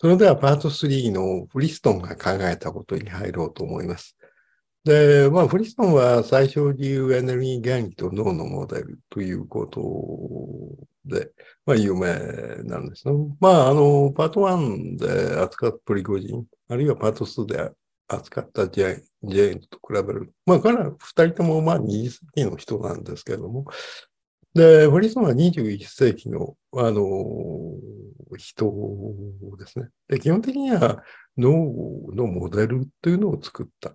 それではパート3のフリストンが考えたことに入ろうと思います。で、まあ、フリストンは最小由エネルギー原理と脳のモデルということで、まあ、有名なんですね。まあ、あの、パート1で扱ったプリゴジン、あるいはパート2で扱ったジェインと比べる。まあ、彼ら二人ともまあ二次世紀の人なんですけども、で、フリソンは21世紀の、あの、人ですね。で、基本的には脳のモデルというのを作った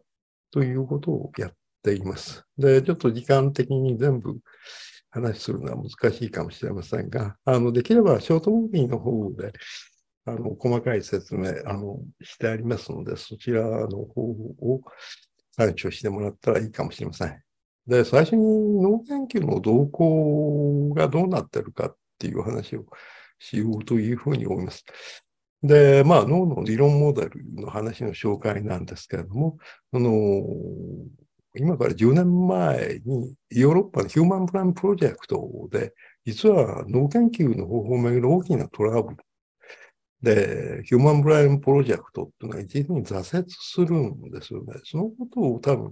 ということをやっています。で、ちょっと時間的に全部話するのは難しいかもしれませんが、あの、できればショートムービーの方で、あの、細かい説明、あの、してありますので、そちらの方を参照してもらったらいいかもしれません。で、最初に脳研究の動向がどうなってるかっていう話をしようというふうに思います。で、まあ、脳の理論モデルの話の紹介なんですけれども、あの、今から10年前にヨーロッパのヒューマンプランプロジェクトで、実は脳研究の方法をめぐる大きなトラブル。で、ヒューマンブラインプロジェクトっていうのは一時に挫折するんですよね。そのことを多分、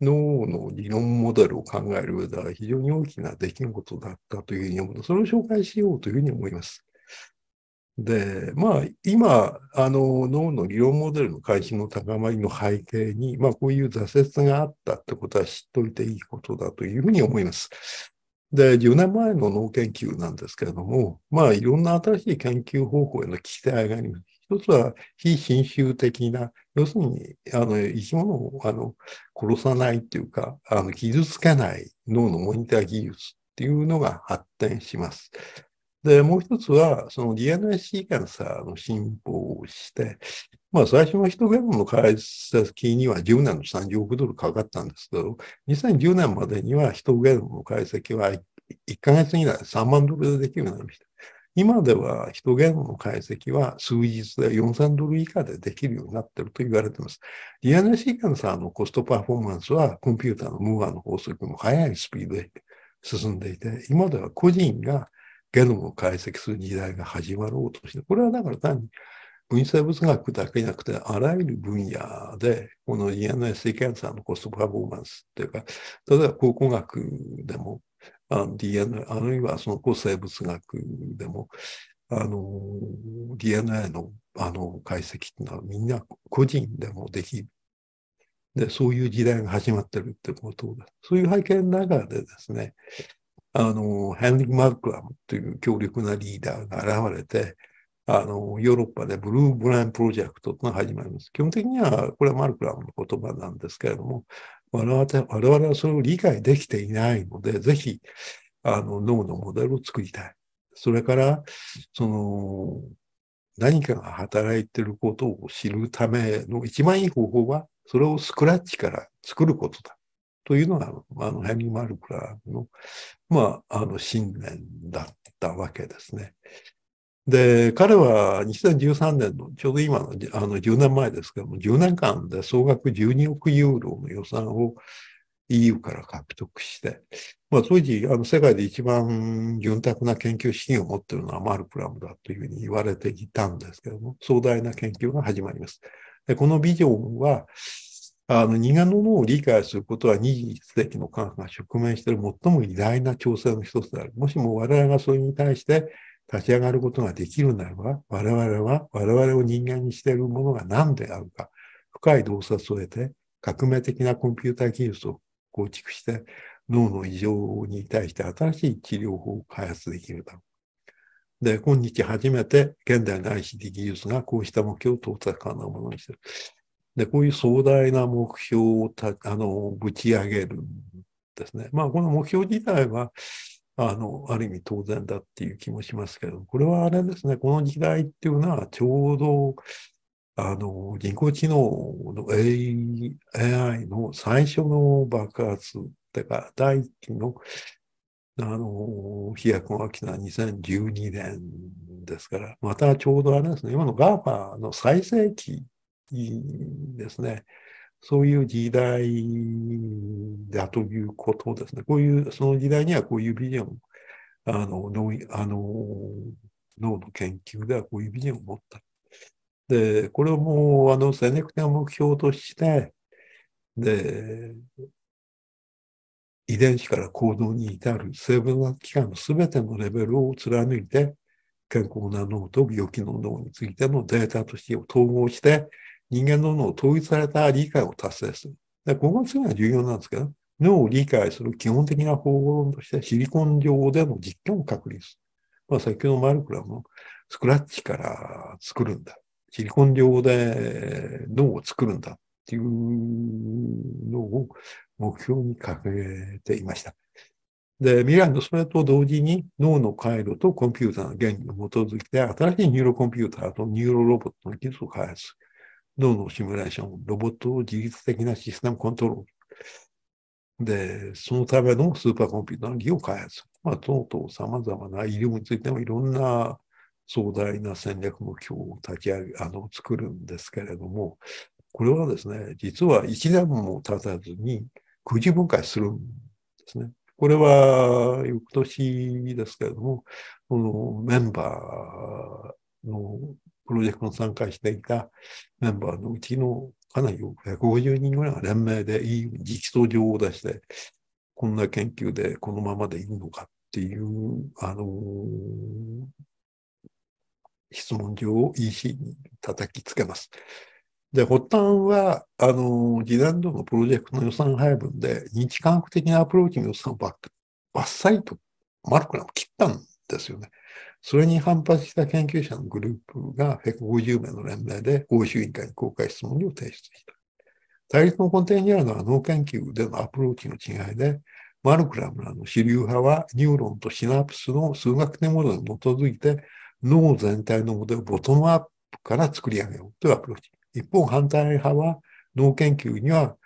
脳の理論モデルを考える上では非常に大きな出来事だったというふうに思うのそれを紹介しようというふうに思います。で、まあ、今、あの、脳の理論モデルの開始の高まりの背景に、まあ、こういう挫折があったってことは知っておいていいことだというふうに思います。で、10年前の脳研究なんですけれども、まあ、いろんな新しい研究方法への期待があります。一つは非侵襲的な要するに、あの、生き物を、あの、殺さないっていうか、あの、傷つけない脳のモニター技術っていうのが発展します。で、もう一つは、その DNA シーケンサーの進歩をして、まあ、最初の人トゲームの開発には10年の30億ドルかかったんですけど、2010年までには人トゲームの解析は1ヶ月以内3万ドルでできるようになりました。今では人トゲムの解析は数日で4000ドル以下でできるようになっていると言われています。DNA シーケンサーのコストパフォーマンスはコンピューターのムーアの法則も速いスピードで進んでいて、今では個人がゲノムを解析する時代が始まろうとして、これはだから単に分子生物学だけじゃなくて、あらゆる分野で、この DNA シーケンサーのコストパフォーマンスというか、例えば考古学でも DNA、あるいはその古生物学でも、あの、DNA のあの解析っていうのはみんな個人でもできる。で、そういう時代が始まってるってことだ。そういう背景の中でですね、あの、ヘンリー・マルクラムという強力なリーダーが現れて、あの、ヨーロッパでブルーブラインプロジェクトが始まります。基本的には、これはマルクラムの言葉なんですけれども、我々はそれを理解できていないので、ぜひ、あの、脳のモデルを作りたい。それから、その、何かが働いていることを知るための一番いい方法は、それをスクラッチから作ることだ。というのが、あの、ヘミ・マルクラの、まあ、あの、信念だったわけですね。で、彼は2013年の、ちょうど今のあの10年前ですけども、10年間で総額12億ユーロの予算を EU から獲得して、まあ、当時、あの世界で一番潤沢な研究資金を持っているのはマルプラムだというふうに言われていたんですけども、壮大な研究が始まります。でこのビジョンは、あの人間の脳を理解することは二次世紀の科学が直面している最も偉大な挑戦の一つである。もしも我々がそれに対して立ち上がることができるならば、我々は、我々を人間にしているものが何であるか、深い洞察を得て、革命的なコンピューター技術を構築して、脳の異常に対して新しい治療法を開発できるだろう。で、今日初めて現代の ICT 技術がこうした目標を到達可能なものにしてる。で、こういう壮大な目標をたあのぶち上げるんですね。まあ、この目標自体は、あの、ある意味当然だっていう気もしますけど、これはあれですね、この時代っていうのはちょうど、あの、人工知能の AI の最初の爆発ってか、第一期の、あの、飛躍が起きた2012年ですから、またちょうどあれですね、今の GAFA の最盛期ですね。そういう時代だということですね。こういう、その時代にはこういうビジョン、あの、脳あの脳の研究ではこういうビジョンを持った。で、これをもう、あの、セネクテを目標として、で、遺伝子から行動に至る生物学機関の全てのレベルを貫いて、健康な脳と病気の脳についてのデータとしてを統合して、人間の脳を統一された理解を達成する。でここがすご重要なんですけど、脳を理解する基本的な方法論としてシリコン上での実験を確立する。まあ、先ほどマルクラもスクラッチから作るんだ。シリコン上で脳を作るんだっていうのを目標に掲げていました。で、未来のそれと同時に脳の回路とコンピューターの原理に基づいて新しいニューロコンピューターとニューロロボットの技術を開発する。脳のシミュレーション、ロボットを自律的なシステムコントロール。で、そのためのスーパーコンピューターの利用開発。まあ、とうとう様々な医療についてもいろんな壮大な戦略目標を立ち上げ、あの、作るんですけれども、これはですね、実は1年も経たずに、くじ分解するんですね。これは、翌年ですけれども、このメンバーのプロジェクトに参加していたメンバーのうちのかなり多く、150人ぐらいが連名でいい実装状を出して、こんな研究でこのままでいいのかっていう、あのー、質問状を EC に叩きつけます。で、発端は、あの、次年度のプロジェクトの予算配分で、日韓科学的なアプローチの予算をばっバッサリと、クランを切ったんですよね。それに反発した研究者のグループが150名の連名で欧州委員会に公開質問を提出した。対立の根底にあるのは脳研究でのアプローチの違いで、マルクラムらの主流派はニューロンとシナプスの数学的モデルに基づいて脳全体のモデルをボトムアップから作り上げようというアプローチ。一方、反対派は脳研究には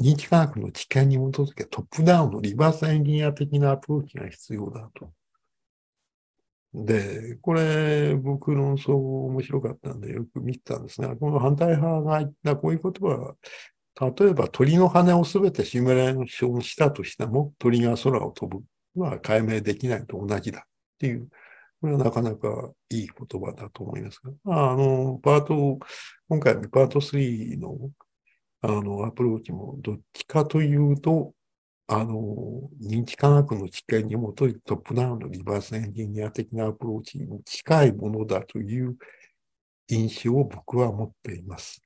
認知科学の知見に基づけトップダウンのリバースエンジニア的なアプローチが必要だと。で、これ、僕、論争面白かったんで、よく見てたんですが、この反対派が言ったこういう言葉は、例えば鳥の羽をすべてシミュレーションしたとしても、鳥が空を飛ぶのは解明できないと同じだっていう、これはなかなかいい言葉だと思いますが、あ、あの、パート、今回のパート3の、あの、アプローチも、どっちかというと、あの、認知科学の知見に基づくトップダウンのリバースエンジニア的なアプローチに近いものだという印象を僕は持っています。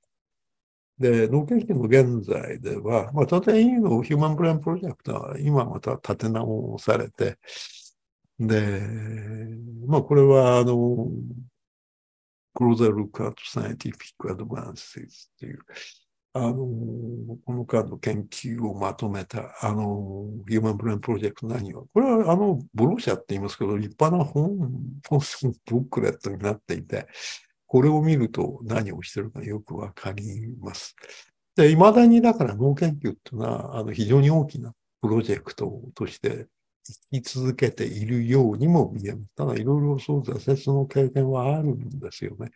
で、農研究の現在では、まあ、当然 EU のヒューマンブレンプロジェクトは今また立て直されて、で、まあ、これは、あの、クローザルカートサイエンティフィックアドバンスという、あの、この間の研究をまとめた、あの、ヒューマンブレンプロジェクト何を、これはあの、ブローシャって言いますけど、立派な本、本ブックレットになっていて、これを見ると何をしてるかよくわかります。で、未だにだから脳研究っていうのは、あの、非常に大きなプロジェクトとして生き続けているようにも見えます。ただ、いろいろそう挫折の経験はあるんですよね。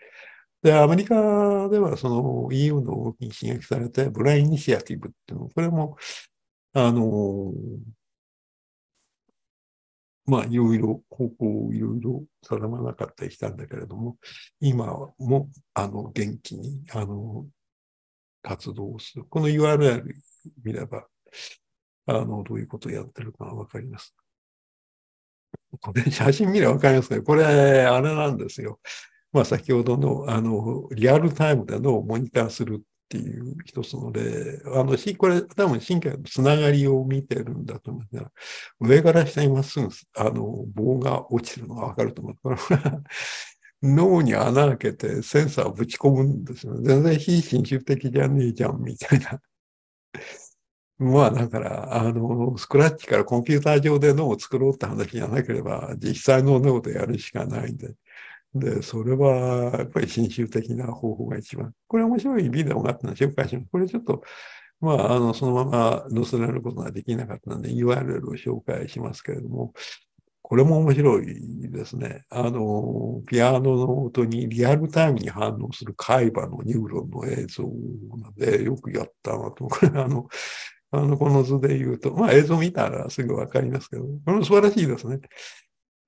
で、アメリカではその EU の動きに刺激されて、ブラインニシアティブっていうの、これも、あの、まあ、いろいろ、方向をいろいろ定まなかったりしたんだけれども、今も、あの、元気に、あの、活動をする。この URL 見れば、あの、どういうことをやってるかわかります。これ、写真見ればわかりますね。これ、あれなんですよ。まあ、先ほどのあのリアルタイムでのモニターするっていう一つの例、あのこれ多分神経のつながりを見てるんだと思うんですが、上から下にまっすぐあの棒が落ちるのが分かると思う。これ 脳に穴開けてセンサーをぶち込むんですよ。全然非侵襲的じゃねえじゃんみたいな。まあだから、あの、スクラッチからコンピューター上で脳を作ろうって話じゃなければ、実際の脳でやるしかないんで。で、それはやっぱり新州的な方法が一番。これ面白いビデオがあったので紹介します。これちょっと、まあ、あの、そのまま載せられることができなかったので、URL を紹介しますけれども、これも面白いですね。あの、ピアノの音にリアルタイムに反応する海馬のニューロンの映像なんで、よくやったなと。これあの、あの、この図で言うと、まあ映像見たらすぐわかりますけど、これも素晴らしいですね。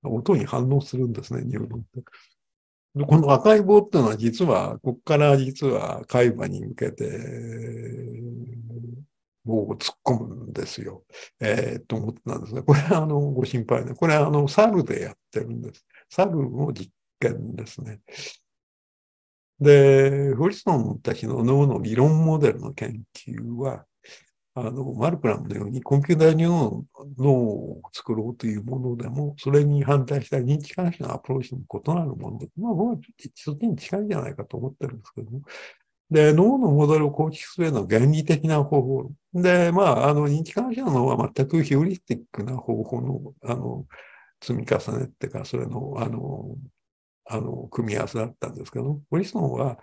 音に反応するんですね、ニューロンって。この赤い棒っていうのは実は、ここから実は海馬に向けて棒を突っ込むんですよ。えー、と思ったんですが、これはあの、ご心配ね。これはあの、猿でやってるんです。猿の実験ですね。で、フリソンたちの脳の理論モデルの研究は、あの、マルプラムのようにコンピューターに脳を作ろうというものでも、それに反対した認知関心のアプローチも異なるもので、まあ僕はちょっとそっちに近いんじゃないかと思ってるんですけども、で、脳のモデルを構築するのな原理的な方法。で、まあ、あの、認知関係の脳は全くヒューリスティックな方法の、あの、積み重ねっていうか、それの、あの、あの、組み合わせだったんですけど、ポリソンは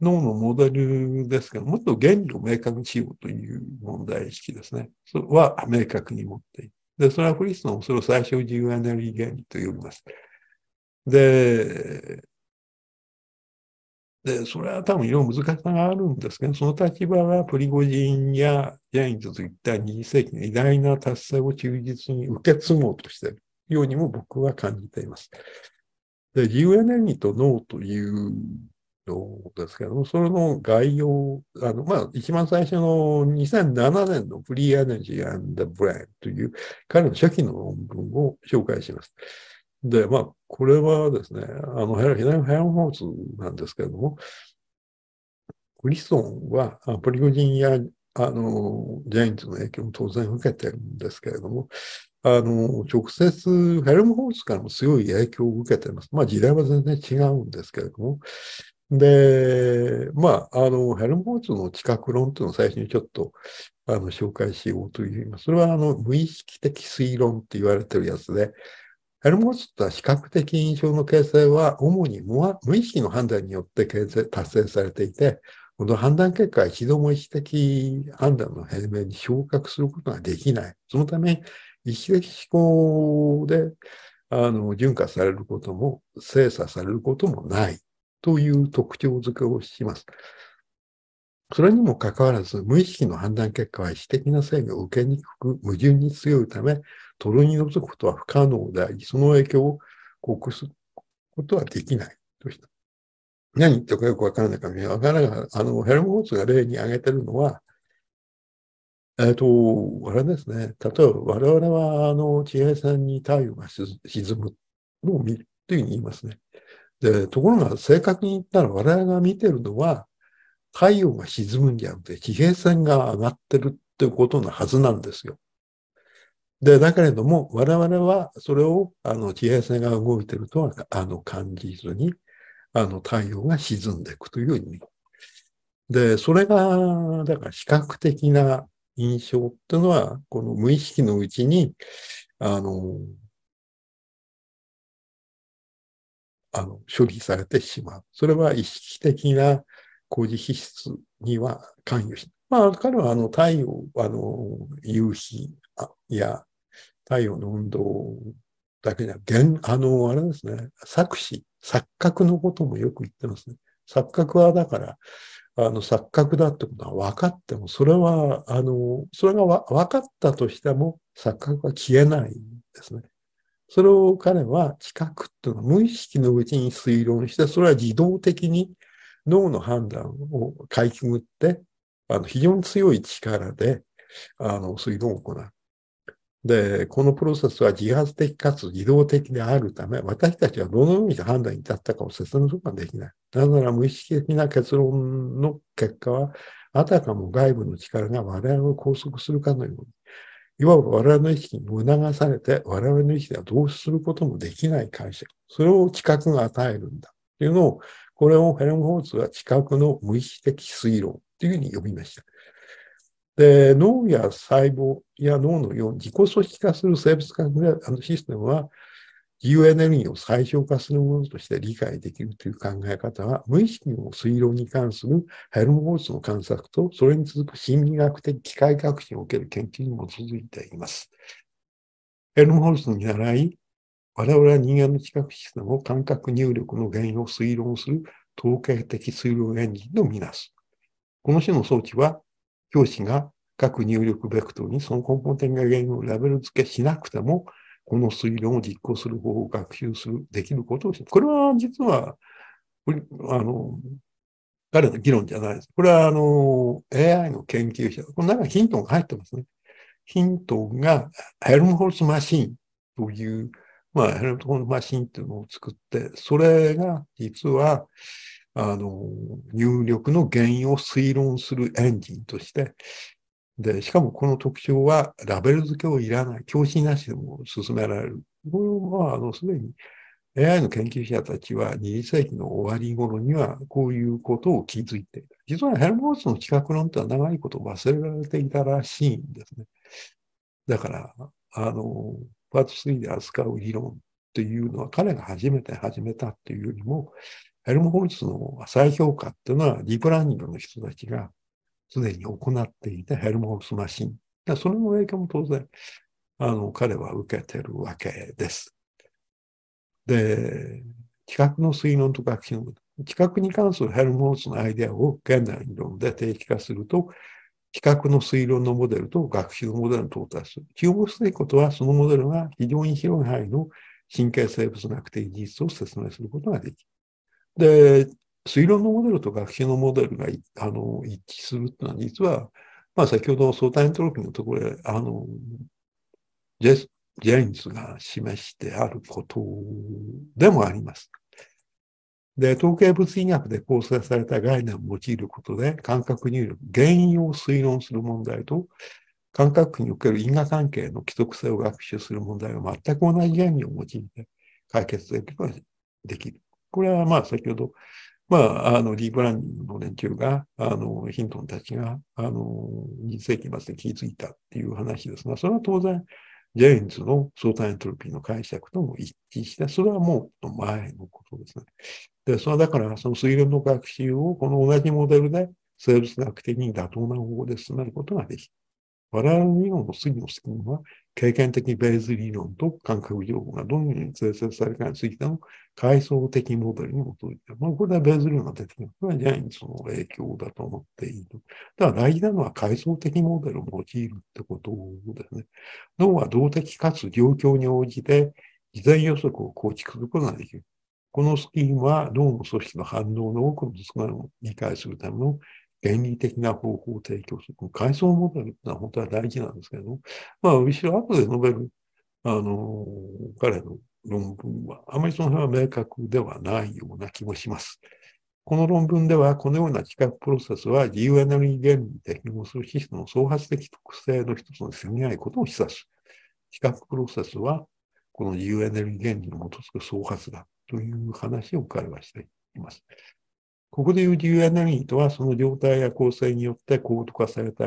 脳のモデルですけど、もっと原理を明確にしようという問題意識ですね。それは明確に持っている。で、それはポリスノン、それを最小自由エネルギー原理と呼びます。で、で、それは多分いろいろ難しさがあるんですけど、その立場はプリゴジンやジャインズといった二次世紀の偉大な達成を忠実に受け継ごうとしているようにも僕は感じています。で、自由エネルギーと脳というのですけども、それの概要、あの、まあ、一番最初の2007年のフリーエネルギー and the brain という彼の初期の論文を紹介します。で、まあ、これはですね、あの、ヘラヘラヘホースなんですけれども、クリストンはプリゴジンやあの、ジャインズの影響も当然受けてるんですけれども、あの、直接ヘルムホーツからも強い影響を受けています。まあ時代は全然違うんですけれども。で、まあ、あの、ヘルムホーツの知覚論というのを最初にちょっと、あの、紹介しようという。それは、あの、無意識的推論って言われてるやつで、ヘルムホーツとは視覚的印象の形成は、主に無意識の判断によって形成、達成されていて、この判断結果は一度も意識的判断の平面に昇格することができない。そのため、一石飛行で、あの、順化されることも、精査されることもないという特徴づけをします。それにもかかわらず、無意識の判断結果は意思的な制御を受けにくく、矛盾に強いため、取るに除くことは不可能であり、その影響を克服することはできないとした。何言ってるかよくわからないかわからない。あの、ヘルムホーツが例に挙げてるのは、えっ、と、あれですね。例えば、我々は、あの、地平線に太陽が沈むのを見るというふうに言いますね。で、ところが、正確に言ったら、我々が見てるのは、太陽が沈むんじゃなくて、地平線が上がってるっていうことのはずなんですよ。で、だけれども、我々はそれを、あの、地平線が動いてるとは、あの、感じずに、あの、太陽が沈んでいくというように。で、それが、だから、視覚的な印象っていうのは、この無意識のうちに、あの、あの処理されてしまう。それは意識的な工事皮質には関与しない。まあ、彼はあの太陽、あの、夕日や太陽の運動だけじゃ、あの、あれですね、錯視、錯覚のこともよく言ってますね。錯覚はだから、あの、錯覚だってことは分かっても、それは、あの、それが分かったとしても、錯覚は消えないんですね。それを彼は知覚っていうのは無意識のうちに推論して、それは自動的に脳の判断をかいくぐって、あの、非常に強い力で、あの、推論を行う。で、このプロセスは自発的かつ自動的であるため、私たちはどのように判断に至ったかを説明することができない。なぜなら無意識的な結論の結果は、あたかも外部の力が我々を拘束するかのように、いわば我々の意識に促されて、我々の意識ではどうすることもできない解釈。それを知覚が与えるんだ。というのを、これをヘルムホーツは知覚の無意識的推論というふうに呼びました。で、脳や細胞や脳のように自己組織化する生物学あのシステムは、自由エネルギーを最小化するものとして理解できるという考え方は、無意識の推論に関するヘルムホルツの観察と、それに続く心理学的機械学習における研究に基づいています。ヘルムホルツの見習い、我々は人間の知覚システムを感覚入力の原因を推論する統計的推論エンジンとみなす。この種の装置は、教師が各入力ベクトルにその根本的な原因をラベル付けしなくても、この推論を実行する方法を学習する、できることをしこれは実は、あの、彼の議論じゃないです。これはあの、AI の研究者、この中にヒントが入ってますね。ヒントがヘルムホルスマシンという、まあ、ヘルムホルスマシンっていうのを作って、それが実は、あの、入力の原因を推論するエンジンとして、で、しかもこの特徴はラベル付けをいらない、教師なしでも進められる。これは、あの、すでに AI の研究者たちは20世紀の終わり頃にはこういうことを気づいていた。実はヘルモーツの企画論とは長いこと忘れられていたらしいんですね。だから、あの、パート3で扱う理論っていうのは彼が初めて始めたっていうよりも、ヘルムホルツの再評価っていうのは、ディープラーニングの人たちがすでに行っていたヘルムホルツマシン。それの影響も当然、あの、彼は受けてるわけです。で、企画の推論とか、企画に関するヘルムホルツのアイデアを現代理論で定期化すると、企画の推論のモデルと学習のモデルに到達する。注目すべきことは、そのモデルが非常に広い範囲の神経生物学的事実を説明することができる。で、推論のモデルと学習のモデルがあの一致するっていうのは、実は、まあ、先ほど相対エントロピーのところで、あの、ジェジェインズが示してあることでもあります。で、統計物理学で構成された概念を用いることで、感覚入力、原因を推論する問題と、感覚における因果関係の規則性を学習する問題は全く同じ原理を用いて解決できる。これはまあ先ほど、まあ、あの、ィープランニングの連中が、あの、ヒントンたちが、あの、20世紀末で気づいたっていう話ですが、それは当然、ジェインズの相対エントロピーの解釈とも一致して、それはもう前のことですね。で、それはだから、その推論の学習をこの同じモデルで生物学的に妥当な方法で進めることができ我々の理論の次の責任は、経験的ベース理論と感覚情報がどのように生成されるかについての階層的モデルに基づいて、まあ、これはベース理論が出てきますは、ジャインその影響だと思っている。だから大事なのは階層的モデルを用いるってことですね。脳は動的かつ状況に応じて、事前予測を構築することができる。このスキームは脳の組織の反応の多くの少なを理解するための原理的な方法を提供する。この階層モデルってのは本当は大事なんですけど、まあ、後ろ後で述べる、あの、彼の論文は、あまりその辺は明確ではないような気もします。この論文では、このような企画プロセスは自由エネルギー原理に適合するテムの創発的特性の一つに過ぎないことを示唆す。企画プロセスは、この自由エネルギー原理に基づく創発だという話を彼はしています。ここでいう自由エネルギーとは、その状態や構成によって高度化された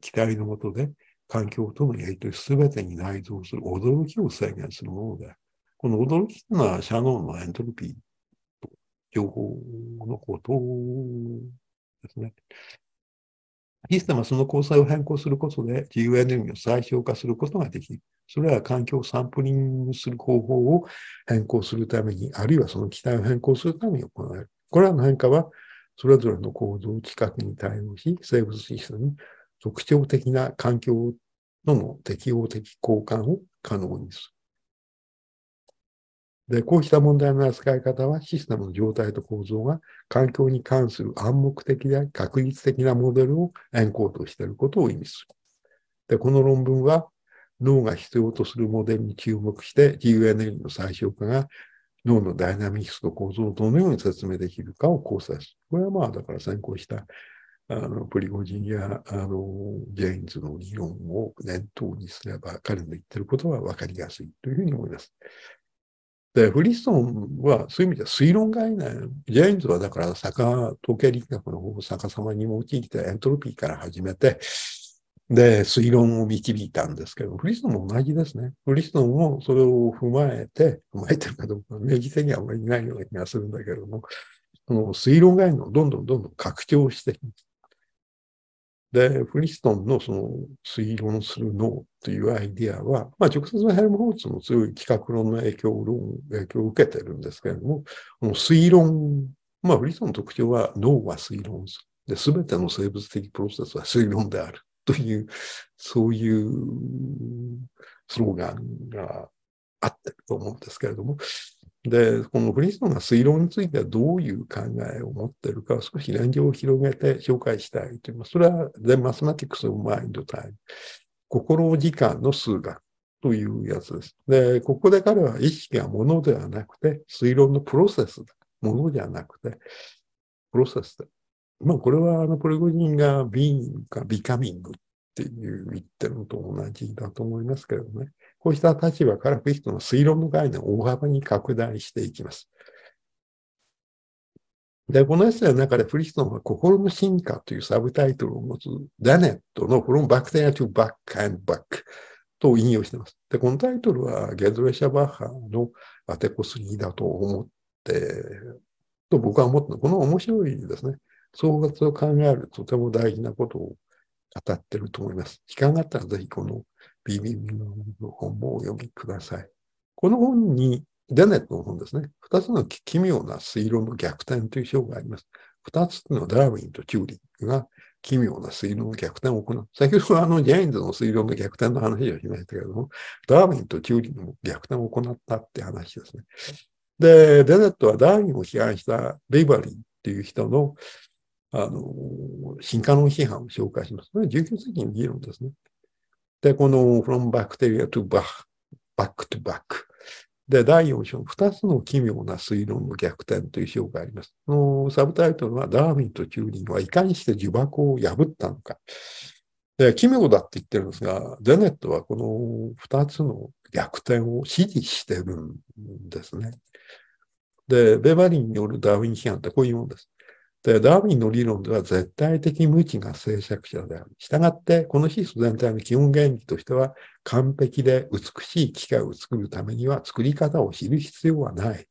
機体のもとで、環境とのやり取りすべてに内蔵する驚きを制限するもので、この驚きというのは、シャノンのエントロピーと情報のことですね。イススムはその交際を変更することで自由エネルギーを最小化することができる。それは環境をサンプリングする方法を変更するために、あるいはその期待を変更するために行われる。これらの変化は、それぞれの行動規格に対応し、生物システムに特徴的な環境との適応的交換を可能にする。で、こうした問題の扱い方は、システムの状態と構造が環境に関する暗黙的で確率的なモデルをエンコードしていることを意味する。で、この論文は、脳が必要とするモデルに注目して、g u エネルギーの最小化が脳のダイナミクスと構造をどのように説明できるかを考察する。これはまあ、だから先行した、あの、プリゴジンや、あの、ジェインズの理論を念頭にすれば、彼の言ってることは分かりやすいというふうに思います。で、フリーストンはそういう意味では推論概念。ジェインズはだから坂、統計力学の方を逆さまに用いてエントロピーから始めて、で、推論を導いたんですけど、フリストンも同じですね。フリストンもそれを踏まえて、踏まえてるかどうか、明治的にはあまりないような気がするんだけれども、その推論概念をどんどんどんどん拡張していきます。で、フリストンのその推論する脳というアイディアは、まあ、直接ヘルムホーツの強い企画論の影響を影響を受けてるんですけれども、この推論、まあ、フリストンの特徴は脳は推論する。で、すべての生物的プロセスは推論である。という、そういうスローガンがあってると思うんですけれども、で、このフリーストンが推論についてはどういう考えを持ってるかを少し連業を広げて紹介したいという、それは The Mathematics of Mind Time、心時間の数学というやつです。で、ここで彼は意識がものではなくて、推論のプロセスだ。ものじゃなくて、プロセスだ。まあ、これはあのプレゴジンが Being か Becoming っていう言ってるのと同じだと思いますけどね。こうした立場からフィヒトの推論の概念を大幅に拡大していきます。で、このエッセイの中でフリストンは心の進化というサブタイトルを持つダネットの From Bacteria to Back and Back と引用しています。で、このタイトルはゲズレシャバッハのアテコス2だと思って、と僕は思ったの。この面白いですね。総括を考えるとても大事なことを語ってると思います。時間があったらぜひこのビビの本もお読みください。この本に、デネットの本ですね。二つの奇妙な水路の逆転という章があります。二つのダーウィンとチューリングが奇妙な水路の逆転を行う。先ほどあのジェインズの水路の逆転の話をしましたけれども、ダーウィンとチューリングの逆転を行ったって話ですね。で、デネットはダーウィンを批判したベイバリーっていう人の、あの、進化論批判を紹介します。これは19世紀の議論ですね。で、この from bacteria to back, back to back。で、第4章、2つの奇妙な推論の逆転という章があります。このサブタイトルは、ダーウィンとチューリンはいかにして呪縛を破ったのか。で、奇妙だって言ってるんですが、ゼネットはこの2つの逆転を支持してるんですね。で、ベバリンによるダーウィン批判ってこういうものです。で、ダーウィンの理論では絶対的無知が制作者である。従って、この皮質全体の基本原理としては、完璧で美しい機械を作るためには、作り方を知る必要はない。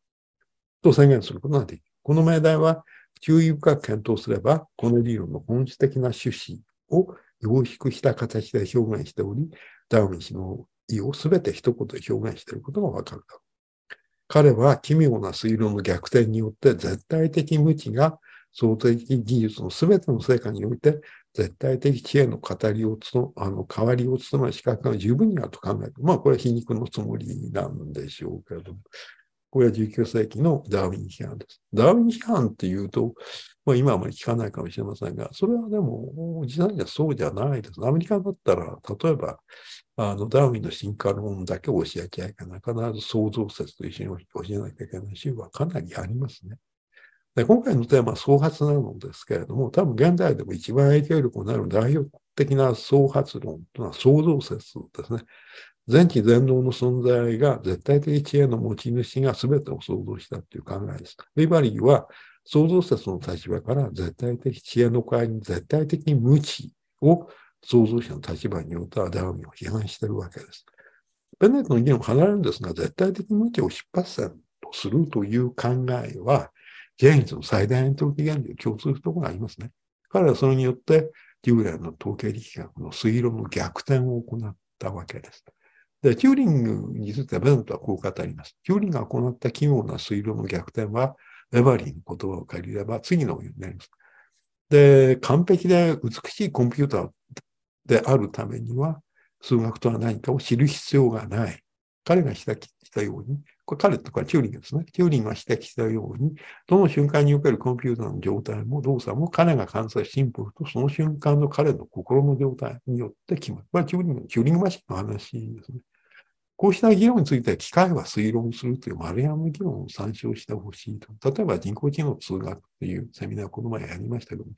と宣言することができる。この命題は、注意深く検討すれば、この理論の本質的な趣旨を凝縮した形で表現しており、ダーウィン氏の意を全て一言で表現していることがわかるだろう。彼は奇妙な推論の逆転によって絶対的無知が創造的技術の全ての成果において、絶対的知恵の語りをつの、あの、代わりを務める資格が十分にあると考える。まあ、これは皮肉のつもりなんでしょうけれども。これは19世紀のダーウィン批判です。ダーウィン批判っていうと、まあ、今はあまり聞かないかもしれませんが、それはでも、実際にはそうじゃないです。アメリカだったら、例えば、あのダーウィンの進化論だけ教えちゃいけない。必ず創造説と一緒に教えなきゃいけないし、はかなりありますね。で、今回のテーマは創発なのですけれども、多分現代でも一番影響力になる代表的な創発論というのは創造説ですね。全知全能の存在が絶対的知恵の持ち主が全てを創造したという考えです。ビバリーは創造説の立場から絶対的知恵の代わりに絶対的に無知を創造者の立場によってはダーウンを批判しているわけです。ベネットの議論を離れるんですが、絶対的無知を出発点とするという考えは、ジェインズの最大の投機原理を共通するところがありますね。彼はそれによって、従ューの統計力学の推論の逆転を行ったわけです。で、チューリングについてはベントはこう語ります。チューリングが行った奇妙な推論の逆転は、エバリーの言葉を借りれば次のようになります。で、完璧で美しいコンピューターであるためには、数学とは何かを知る必要がない。彼が指摘したように、これ彼とかチューリングですね。チューリングが指摘したように、どの瞬間におけるコンピューターの状態も動作も彼が観察プルとその瞬間の彼の心の状態によって決まる。これはチューリング、チューリングマシンの話ですね。こうした議論については機械は推論するという丸山議論を参照してほしいと。例えば人工知能通学というセミナーこの前やりましたけども、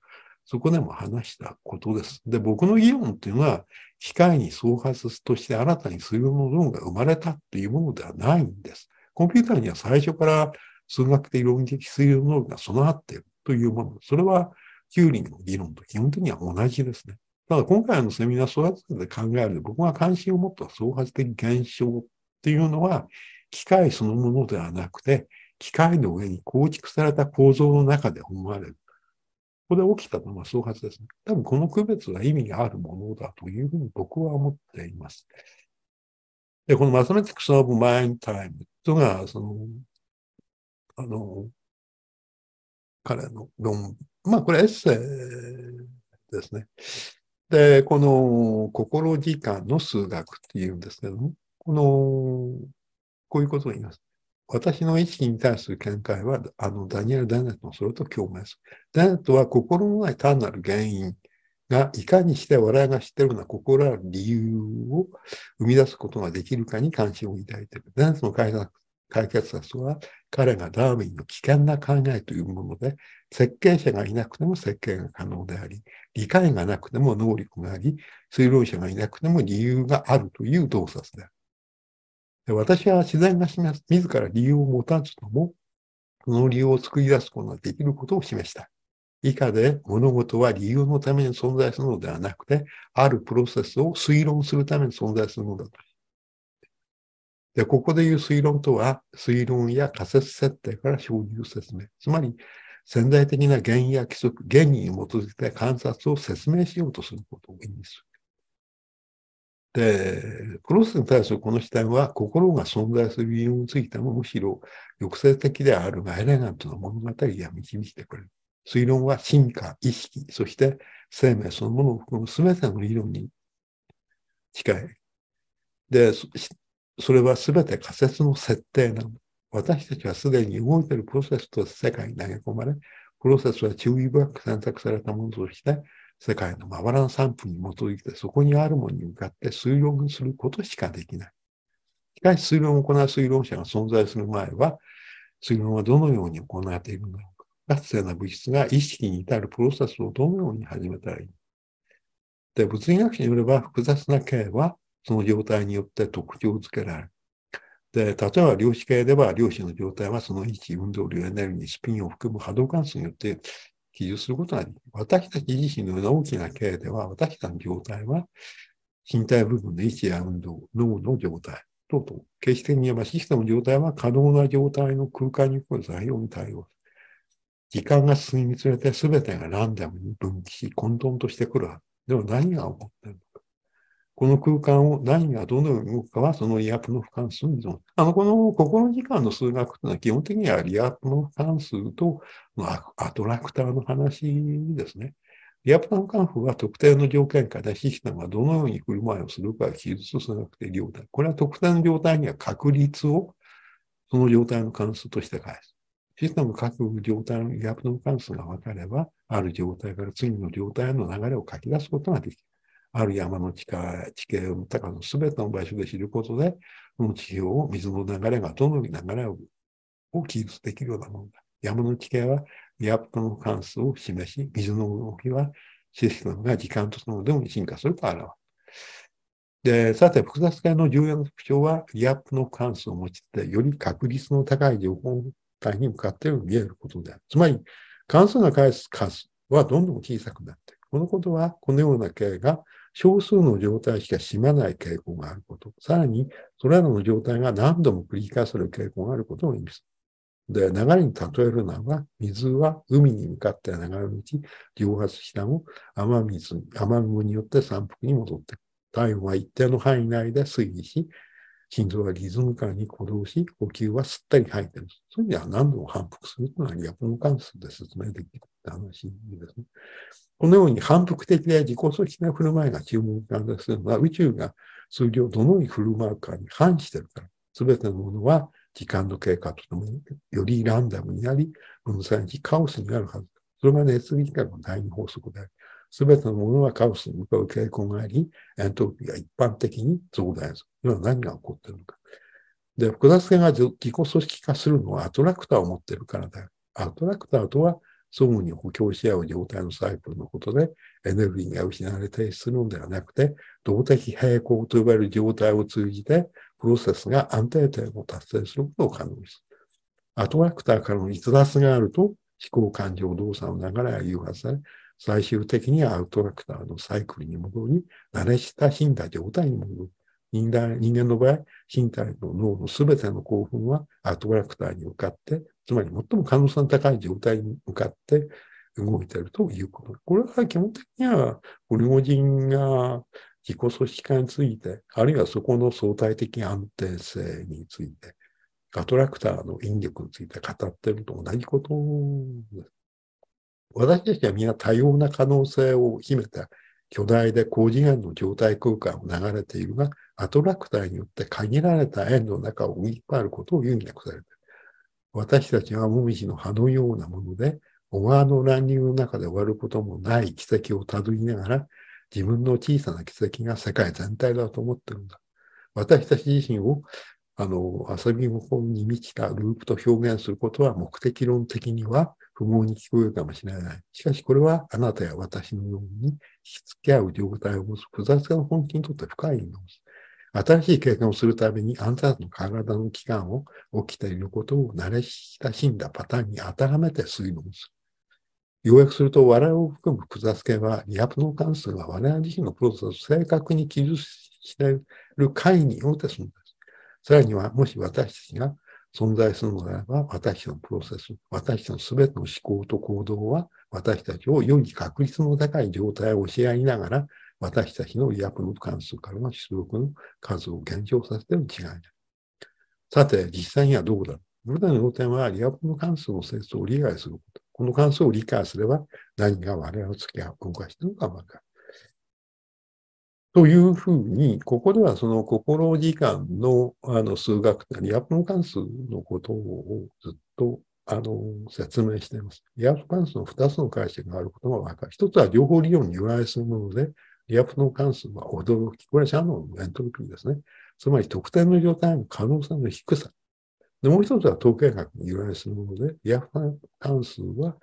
そこでも話したことです。で、僕の議論っていうのは、機械に創発として新たに数学の論が生まれたっていうものではないんです。コンピューターには最初から数学的論理的水学の力が備わっているというもの。それは、キューリンの議論と基本的には同じですね。ただ、今回のセミナー、創発で考える僕が関心を持った創発的現象っていうのは、機械そのものではなくて、機械の上に構築された構造の中で思われる。ここで起きたのは創発ですね。多分この区別は意味があるものだというふうに僕は思っています。で、このマスメティクス・オブ・マイン・タイムとが、その、あの、彼の論文。まあ、これエッセイですね。で、この心時間の数学っていうんですけども、この、こういうことを言います。私の意識に対する見解は、あの、ダニエル・ダネットのそれと共鳴する。ダネットは心のない単なる原因が、いかにして我々が知っているような心ある理由を生み出すことができるかに関心を抱いている。ダネットの解解決策は、彼がダーウィンの危険な考えというもので、設計者がいなくても設計が可能であり、理解がなくても能力があり、推論者がいなくても理由があるという洞察である。で私は自然が示す、自ら理由を持たずとも、その理由を作り出すことができることを示した。以下で物事は理由のために存在するのではなくて、あるプロセスを推論するために存在するのだと。で、ここでいう推論とは、推論や仮説設定から生じる説明。つまり、潜在的な原因や規則、原理に基づいて観察を説明しようとすることを意味する。で、クロスに対するこの視点は、心が存在する理由についても、むしろ抑制的であるがエレガントな物語や導いてくれる。推論は進化、意識、そして生命そのものを含む全ての理論に近い。で、それは全て仮説の設定なの。私たちはすでに動いているプロセスと世界に投げ込まれ、プロセスは注意深く選択されたものとして、世界のまばらな散布に基づいて、そこにあるものに向かって推論することしかできない。しかし、推論を行う推論者が存在する前は、推論はどのように行われているのか。活性な物質が意識に至るプロセスをどのように始めたらいいで、物理学者によれば、複雑な系は、その状態によって特徴づけられる。で、例えば量子系では、量子の状態はその位置、運動量、エネルギー、スピンを含む波動関数によって記述することがで私たち自身のような大きな経営では、私たちの状態は、身体部分の位置や運動、脳の状態等々、決して見えばシステムの状態は可能な状態の空間にこう材料に対応する。時間が進みにつれて全てがランダムに分岐し、混沌としてくるはず。でも何が起こってるのこの空間を何がどのように動くかはそのリアプ不関数に依存。あの、この心時間の数学というのは基本的にはリアプ不関数とアトラクターの話ですね。リアプの関数は特定の条件下でシステムがどのように振る舞いをするか記述しなくて両態。これは特定の状態には確率をその状態の関数として返す。システム各状態のリアプの関数が分かれば、ある状態から次の状態の流れを書き出すことができる。ある山の地下、地形をかの全ての場所で知ることで、この地表を水の流れがどのように流れを記述できるようなものだ。山の地形はップトの関数を示し、水の動きはシステムが時間とともに進化すると現れる。で、さて、複雑化の重要な特徴は、ギアップの関数を用いて、より確率の高い情報体に向かって見えることである。つまり、関数が返す数はどんどん小さくなっていく。このことは、このような形が少数の状態しか閉まない傾向があること。さらに、それらの状態が何度も繰り返される傾向があることを意味する。で、流れに例えるのは、水は海に向かって流れ道、蒸発したも雨水、雨雲によって山腹に戻ってくる。体温は一定の範囲内で推移し、心臓はリズム感に鼓動し、呼吸は吸ったり吐いてする。そういう意味では何度も反復するというのは逆の関数で説明できる。楽し話ですね。このように反復的で自己組織な振る舞いが注目んですが、宇宙が数量どのように振る舞うかに反してるから、すべてのものは時間の経過とともによりランダムになり、分散しカオスになるはず。それが熱力学の第二法則であり、すべてのものはカオスに向かう傾向があり、エントロピーが一般的に増大する。今何が起こってるのか。で、複雑性が自己組織化するのはアトラクターを持ってるからだよ。アトラクターとは相互に補強し合う状態のサイクルのことで、エネルギーが失われたりするのではなくて、動的平衡と呼ばれる状態を通じて、プロセスが安定点を達成することを可能にする。アトラクターからの逸脱があると、思考、感情、動作の流れが誘発され、最終的にはアウトラクターのサイクルに戻り、慣れ親しんだ状態に戻る。人間の場合、身体の脳の全ての興奮はアトラクターに向かってつまり最も可能性の高い状態に向かって動いているということ。これは基本的には、オリゴジンが自己組織化について、あるいはそこの相対的安定性について、アトラクターの引力について語っていると同じことです。私たちはみんな多様な可能性を秘めた巨大で高次元の状態空間を流れているが、アトラクターによって限られた円の中を動き回ることを言うんでくされている。私たちはもみじの葉のようなもので、ランニ乱グの中で終わることもない奇跡をたどりながら、自分の小さな奇跡が世界全体だと思ってるんだ。私たち自身をあの遊び心に満ちたループと表現することは目的論的には不毛に聞こえるかもしれない。しかしこれはあなたや私のように引き付け合う状態を持つ複雑な本気にとって深い意味です。新しい経験をするために、あなたの体の器官を起きていることを慣れ親しんだパターンに当てはめて推論する。要約すると、我々を含む複雑系は、リアプの関数は我々自身のプロセスを正確に記述している回によってするんです。さらには、もし私たちが存在するのならば、私のプロセス、私の全ての思考と行動は、私たちを世に確率の高い状態を教え合いながら、私たちの約の関数からの出力の数を減少させての違いだ。さて、実際にはどうだろうブルダの要点は、リアプの関数の性質を理解すること。この関数を理解すれば、何が我々を突き動かしているのか分かる。というふうに、ここではその心時間のあの数学、リアプロ関数のことをずっとあの説明しています。リアプロ関数の2つの解釈があることが分かる。1つは情報理論に由来するもので、リアプトン関数は驚き。これはシャノンのエントロピーですね。つまり特定の状態の可能性の低さ。で、もう一つは統計学に由来するもので、リアプトン関数は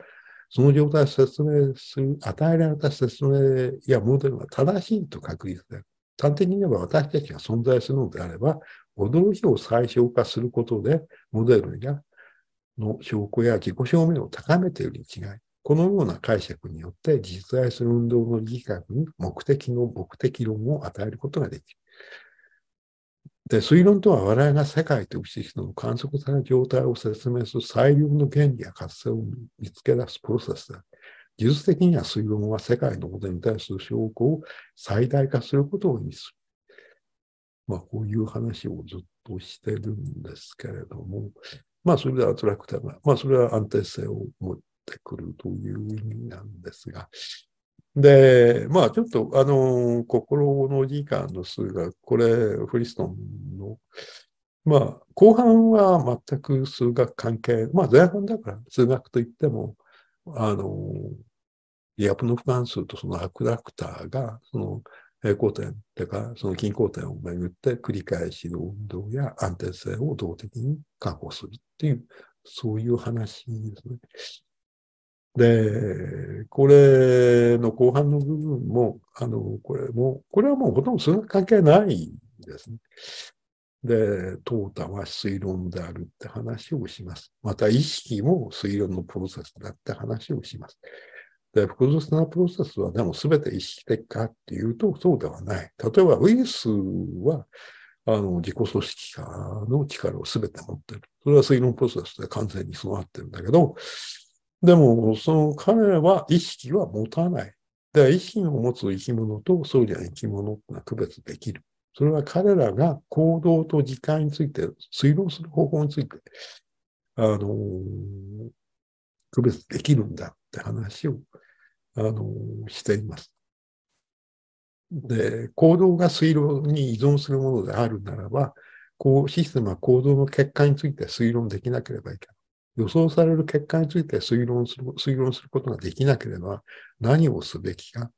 その状態を説明する、与えられた説明やモデルが正しいと確立である。端的に言えば私たちが存在するのであれば、驚きを最小化することで、モデルやの証拠や自己証明を高めているに違いこのような解釈によって実在する運動の理学に目的の目的論を与えることができる。で推論とは我々が世界という奇跡の観測された状態を説明する最良の原理や活性を見つけ出すプロセスだ。技術的には推論は世界のことに対する証拠を最大化することを意味する。まあ、こういう話をずっとしてるんですけれども、まあ、それでアトラクターが、まあ、それは安定性をもってくるという意味なんですが。で、まあちょっと、あの、心の時間の数学、これ、フリストンの、まあ、後半は全く数学関係、まあ前半だから数学といっても、あの、アプノフ関数とそのアクラクターが、その平行点というか、その均衡点をめぐって繰り返しの運動や安定性を動的に確保するっていう、そういう話ですね。で、これの後半の部分も、あの、これも、これはもうほとんど数学関係ないんですね。で、淘汰は推論であるって話をします。また意識も推論のプロセスだって話をします。で、複雑なプロセスはでも全て意識的かっていうとそうではない。例えばウイルスは、あの、自己組織化の力を全て持ってる。それは推論プロセスで完全に備わってるんだけど、でも、その彼らは意識は持たない。だから意識を持つ生き物とそうじゃない生き物は区別できる。それは彼らが行動と時間について、推論する方法について、あのー、区別できるんだって話を、あのー、しています。で、行動が推論に依存するものであるならば、こう、システムは行動の結果について推論できなければいけない。予想される結果について推論する推論することができなければ、何をすべきか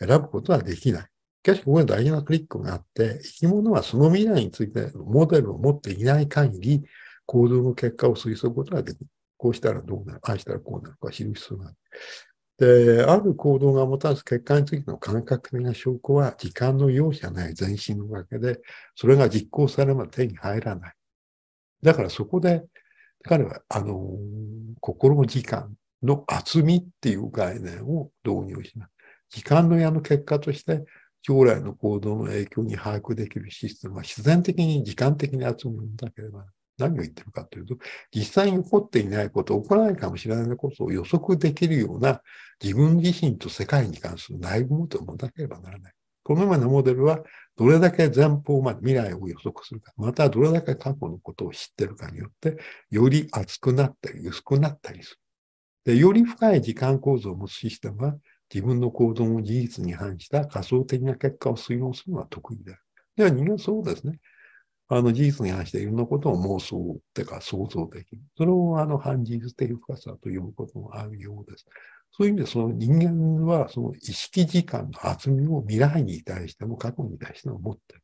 選ぶことはできない。しかし、ここに大事なクリックがあって、生き物はその未来についてモデルを持っていない限り、行動の結果を推測することができる。こうしたらどうなる、ああしたらこうなるか知る必要がある。で、ある行動がもたらす結果についての感覚的な証拠は、時間の容赦ない前進のわけで、それが実行されるまで手に入らない。だからそこで彼は、あの、心の時間の厚みっていう概念を導入します。時間の矢の結果として、将来の行動の影響に把握できるシステムは必然的に時間的に集むんだければ、何を言ってるかというと、実際に起こっていないこと、起こらないかもしれないことを予測できるような自分自身と世界に関する内部もとを持たなければならない。このようなモデルは、どれだけ前方まで未来を予測するか、またどれだけ過去のことを知ってるかによって、より厚くなったり、薄くなったりする。で、より深い時間構造を持つシステムは、自分の行動の事実に反した仮想的な結果を推論するのは得意である。では人間そうですね。あの事実に反していろんなことを妄想っていうか想像できる。それをあの反事実的深さと呼ぶこともあるようです。そういう意味でその人間はその意識時間の厚みを未来に対しても過去に対しても持ってる。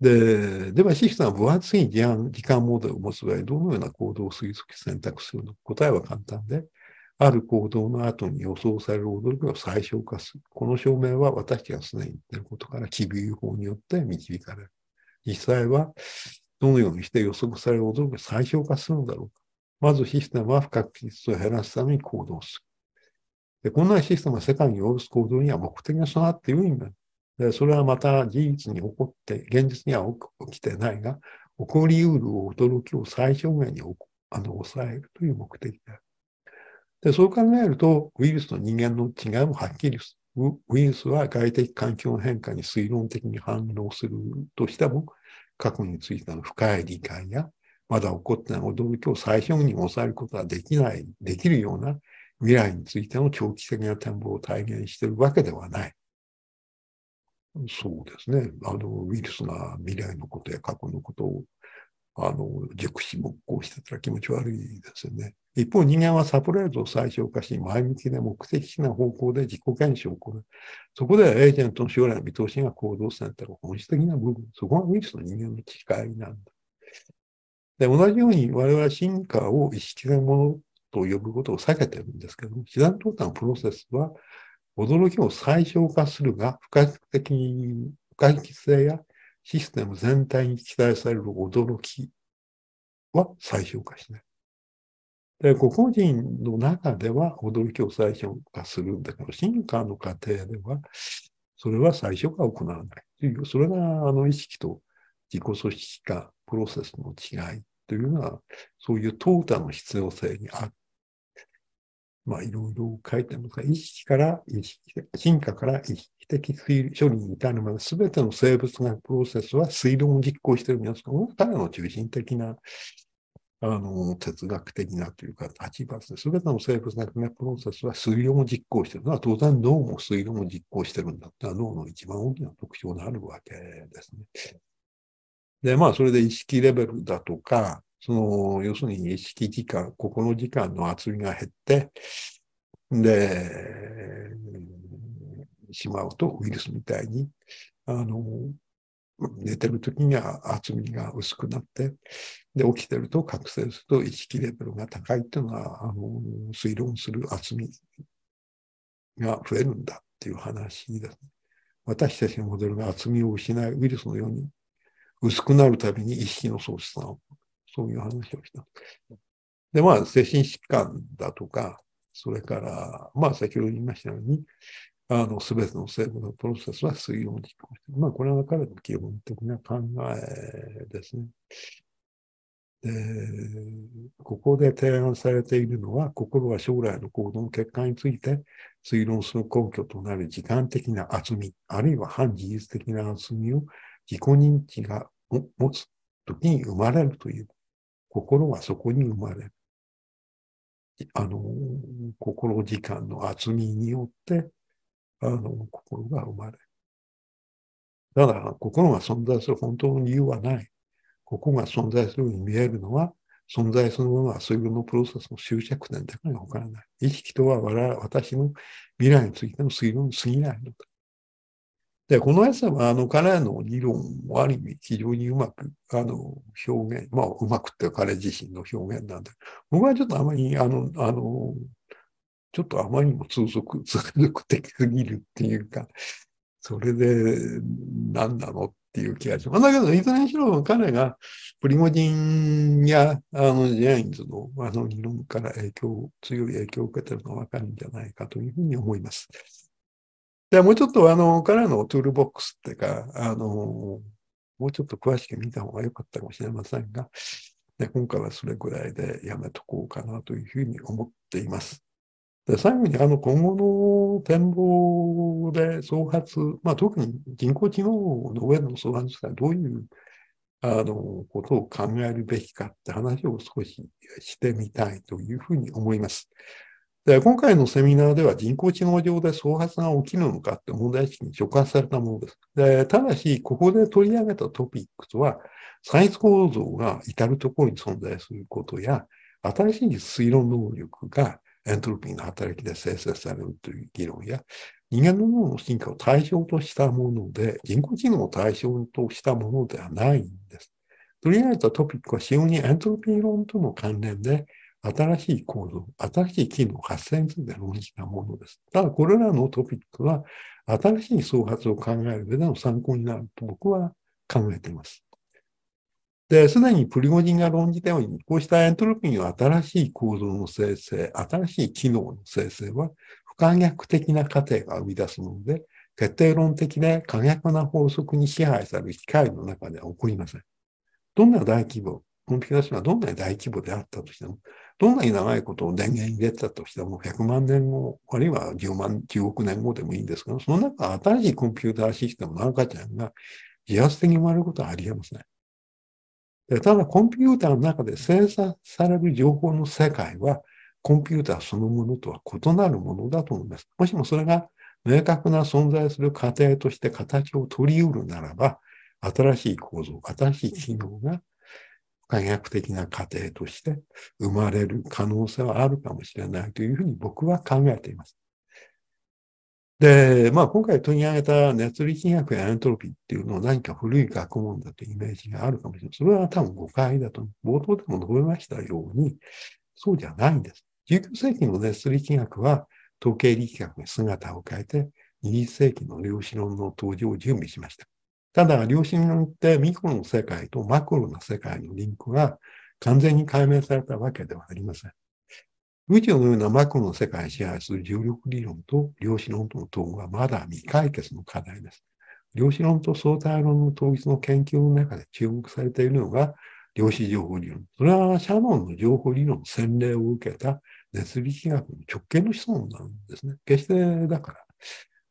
で、では、シフさんは分厚い時間時間モデルを持つ場合、どのような行動を推測選択するの答えは簡単で、ある行動の後に予想される驚きを最小化する。この証明は私が常に言っていることから、機微法によって導かれる。実際は、どのようにして予測される驚きを最小化するのだろうか。まず、システムは不確実を減らすために行動する。で、こんなシステムが世界に及ぼす行動には目的が備わっているんだ。でそれはまた事実に起こって、現実には起きてないが、起こりうる驚きを最小限にあの抑えるという目的である。で、そう考えると、ウイルスと人間の違いもはっきりする。ウイルスは外的環境の変化に推論的に反応するとしても、過去についての深い理解や、まだ起こってない驚きを最小限に抑えることができない、できるような未来についての長期的な展望を体現しているわけではない。そうですね。あの、ウイルスが未来のことや過去のことを、あの、熟知木工してたら気持ち悪いですよね。一方、人間はサプライズを最小化し、前向きで目的的な方向で自己検証を行う。そこではエージェントの将来の見通しが行動選たら本質的な部分。そこがウイルスの人間の機会なんだ。で、同じように我々は進化を意識的なものと呼ぶことを避けてるんですけども、被淘汰のプロセスは、驚きを最小化するが、不可的に、不可避性やシステム全体に期待される驚きは最小化しない。で、個々人の中では驚きを最小化するんだけど、進化の過程では、それは最小化ら行わないという、それがあの意識と自己組織化、プロセスの違いというのは、そういう淘汰の必要性にあっまあ、いろいろ書いてますが、意識から意識、進化から意識的処理に至るまで、すべての生物学プロセスは推論を実行している皆すが、このための中心的な、あの、哲学的なというか、立場ですね。すべての生物学プロセスは推論を実行しているのは、当然脳も推論を実行しているんだったら、脳の一番大きな特徴であるわけですね。で、まあ、それで意識レベルだとか、その、要するに意識時間、心時間の厚みが減って、で、しまうとウイルスみたいに、あの、寝てる時には厚みが薄くなって、で、起きてると覚醒すると意識レベルが高いっていうのは、あの、推論する厚みが増えるんだっていう話です、ね。私たちのモデルが厚みを失い、ウイルスのように薄くなるたびに意識の喪失がそういう話をした。で、まあ、精神疾患だとか、それから、まあ、先ほど言いましたように、あの、すべての生物のプロセスは水温実行してまあ、これは彼の基本的な考えですね。で、ここで提案されているのは、心は将来の行動の結果について推論する根拠となる時間的な厚み、あるいは反事実的な厚みを自己認知が持つ時に生まれるという心はそこに生まれる。あの、心時間の厚みによって、あの、心が生まれる。だから、心が存在する本当の理由はない。ここが存在するように見えるのは、存在そのものはそういうのプロセスの終着点だから分からない。意識とは我々私の未来についての推論に過ぎないのだ。で、このやつは、あの、彼の理論をある意味非常にうまく、あの、表現、まあ、うまくって彼自身の表現なんで、僕はちょっとあまり、あの、あの、ちょっとあまりにも通俗、通俗的すぎるっていうか、それで何なのっていう気がします。だけど、いずれにしろ彼がプリモジンやあのジェインズのあの理論から影響、強い影響を受けてるのはわかるんじゃないかというふうに思います。じゃあもうちょっとあの、彼のトゥールボックスっていうか、あの、もうちょっと詳しく見た方が良かったかもしれませんが、で今回はそれぐらいでやめとこうかなというふうに思っています。で最後にあの今後の展望で創発、まあ、特に人工知能の上のす発ら、どういうあのことを考えるべきかって話を少ししてみたいというふうに思います。で、今回のセミナーでは人工知能上で創発が起きるのかって問題意識に直感されたものです。で、ただし、ここで取り上げたトピックスは、サイズ構造が至るところに存在することや、新しい推論能力がエントロピーの働きで生成されるという議論や、人間の脳の進化を対象としたもので、人工知能を対象としたものではないんです。取り上げたトピックは、使用にエントロピー論との関連で、新しい構造、新しい機能を発生について論じたものです。ただ、これらのトピックは、新しい創発を考える上での参考になると僕は考えています。で、すでにプリゴジンが論じたように、こうしたエントロピーの新しい構造の生成、新しい機能の生成は、不可逆的な過程が生み出すもので、決定論的で可逆な法則に支配される機械の中では起こりません。どんな大規模、コンピューターがどんな大規模であったとしても、どんなに長いことを電源に入れてたとしても、100万年後、あるいは10万、10億年後でもいいんですけど、その中、新しいコンピューターシステムの赤ちゃんが自発的に生まれることはあり得ますね。でただ、コンピューターの中で生産される情報の世界は、コンピューターそのものとは異なるものだと思います。もしもそれが明確な存在する過程として形を取り得るならば、新しい構造、新しい機能が科学的な過程として生まれる可能性はあるかもしれないというふうに僕は考えています。で、まあ今回取り上げた熱力学やエントロピーっていうのを何か古い学問だというイメージがあるかもしれない。それは多分誤解だと。冒頭でも述べましたように、そうじゃないんです。19世紀の熱力学は統計力学に姿を変えて、20世紀の量子論の登場を準備しました。ただ、量子によってミクロの世界とマクロの世界のリンクが完全に解明されたわけではありません。宇宙のようなマクロの世界を支配する重力理論と量子論との統合はまだ未解決の課題です。量子論と相対論の統一の研究の中で注目されているのが量子情報理論。それはシャノンの情報理論の洗礼を受けた熱力学の直系の子孫なんですね。決して、だから、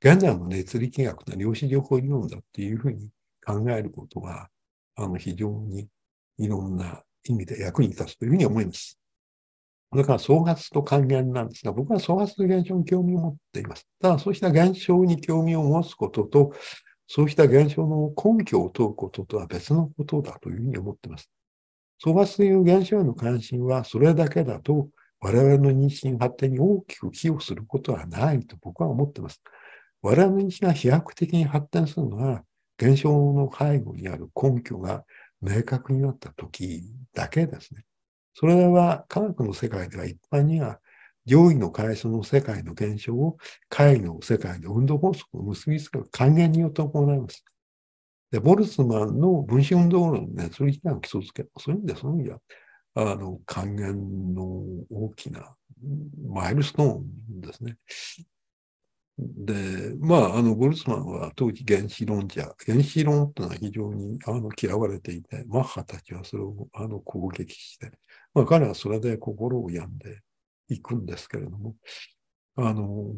現在の熱力学の量子情法理論だっていうふうに考えることは、あの、非常にいろんな意味で役に立つというふうに思います。だから、総発と還元なんですが、僕は総発という現象に興味を持っています。ただ、そうした現象に興味を持つことと、そうした現象の根拠を問うこととは別のことだというふうに思っています。総発という現象への関心は、それだけだと、我々の認識発展に大きく寄与することはないと僕は思っています。我々のが飛躍的に発展するのは、現象の背後にある根拠が明確になった時だけですね。それは科学の世界では一般には上位の階層の世界の現象を下位の世界の運動法則を結びつける還元によって行います。で、ボルツマンの分子運動論で、ね、それ以基礎付け、そういう意味で、その意味では、あの、還元の大きなマイルストーンですね。で、まあ、あの、ゴルツマンは当時原子論者、原子論というのは非常にあの嫌われていて、マッハたちはそれをあの攻撃して、まあ、彼はそれで心を病んでいくんですけれども、あの、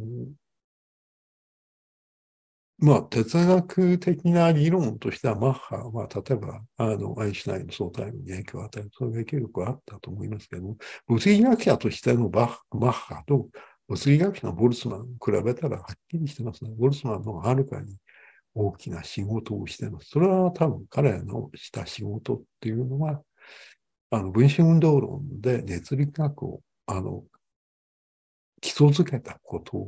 まあ、哲学的な理論としては、マッハは、例えば、あの、アインシュタインの相対論に影響を与える、そういう影響力はあったと思いますけども、物理学者としてのマッハと、物理学者のボルツマン比べたらはっきりしてますね。ボルツマンのはるかに大きな仕事をしてます。それは多分彼のした仕事っていうのは、あの分子運動論で熱力学をあの基礎づけたこと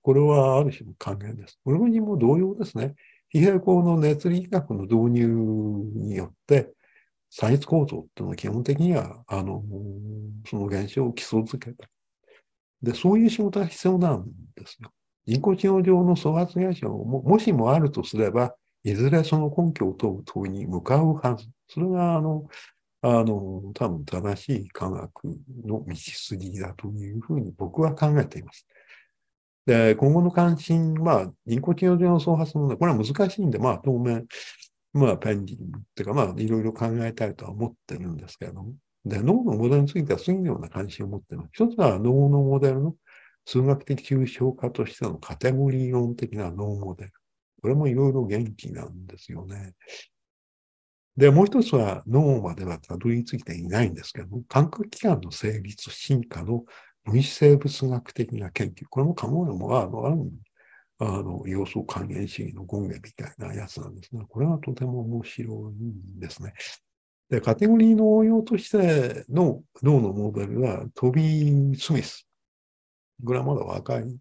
これはある種の還元です。これにも同様ですね。非平衡の熱力学の導入によって、産出構造っていうのは基本的には、あの、その現象を基礎づけたで、そういう仕事が必要なんですよ。人工知能上の創発会社をも、もしもあるとすれば、いずれその根拠を問う問いに向かうはず。それが、あの、あの、多分正しい科学の道筋だというふうに僕は考えています。で、今後の関心は、人工知能上の創発問題、これは難しいんで、まあ当面、まあペンディングっていうか、まあいろいろ考えたいとは思ってるんですけれども、で、脳のモデルについては次のような関心を持っています。一つは脳のモデルの数学的抽象化としてのカテゴリー論的な脳モデル。これもいろいろ元気なんですよね。で、もう一つは脳まではたどり着いていないんですけども、感覚器官の成立、進化の分子生物学的な研究。これもカモノは、あの、あるあの、要素還元主義の権限みたいなやつなんですが、これはとても面白いんですね。で、カテゴリーの応用としての脳のモデルはトビー・スミス。これはまだ若い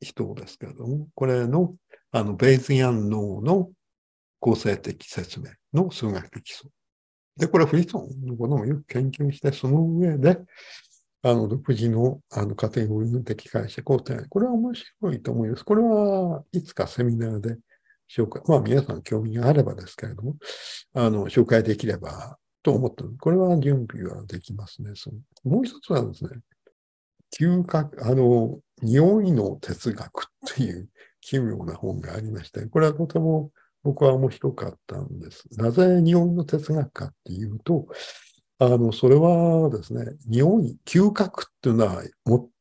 人ですけれども、これの、あの、ベイズヤン脳の構成的説明の数学的基礎。で、これフリソンのこともよく研究して、その上で、あの、独自の、あの、カテゴリーの的解釈を提案。これは面白いと思います。これはいつかセミナーで紹介、まあ皆さん興味があればですけれども、あの、紹介できればと思ったこれは準備はできますね。そのもう一つはですね、嗅覚、あの、匂いの哲学っていう奇妙な本がありまして、これはとても僕は面白かったんです。なぜ匂いの哲学かっていうと、あの、それはですね、匂い、嗅覚っていうのは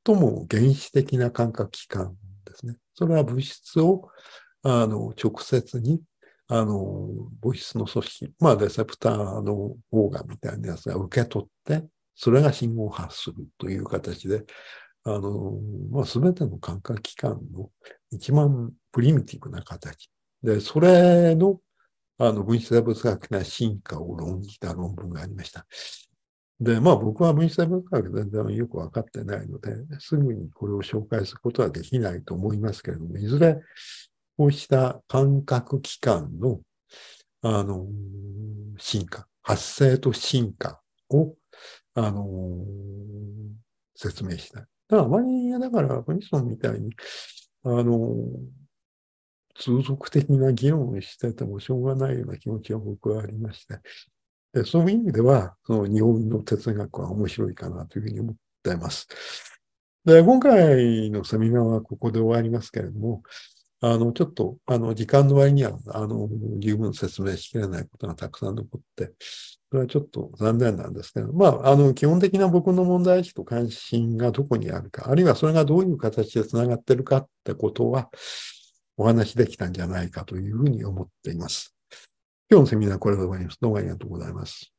最も原始的な感覚器官ですね。それは物質をあの、直接に、あの、物質の組織、まあ、レセプターのオーガンみたいなやつが受け取って、それが信号を発するという形で、あの、まあ、すべての感覚器官の一番プリミティブな形。で、それの、あの、分子生物学な進化を論じた論文がありました。で、まあ僕は分子生物学全然よくわかってないので、すぐにこれを紹介することはできないと思いますけれども、いずれこうした感覚器官の、あの、進化、発生と進化を、あの、説明したい。だからあまり、だから、アプニソンみたいに、あの、通俗的な議論をしててもしょうがないような気持ちは僕はありまして、でそういう意味では、その日本の哲学は面白いかなというふうに思っています。で、今回のセミナーはここで終わりますけれども、あの、ちょっと、あの、時間の割には、あの、十分説明しきれないことがたくさん残って、それはちょっと残念なんですけど、まあ、あの、基本的な僕の問題意識と関心がどこにあるか、あるいはそれがどういう形で繋がってるかってことは、お話できたんじゃないかというふうに思っています。今日のセミナーはこれで終わります。どうもありがとうございます。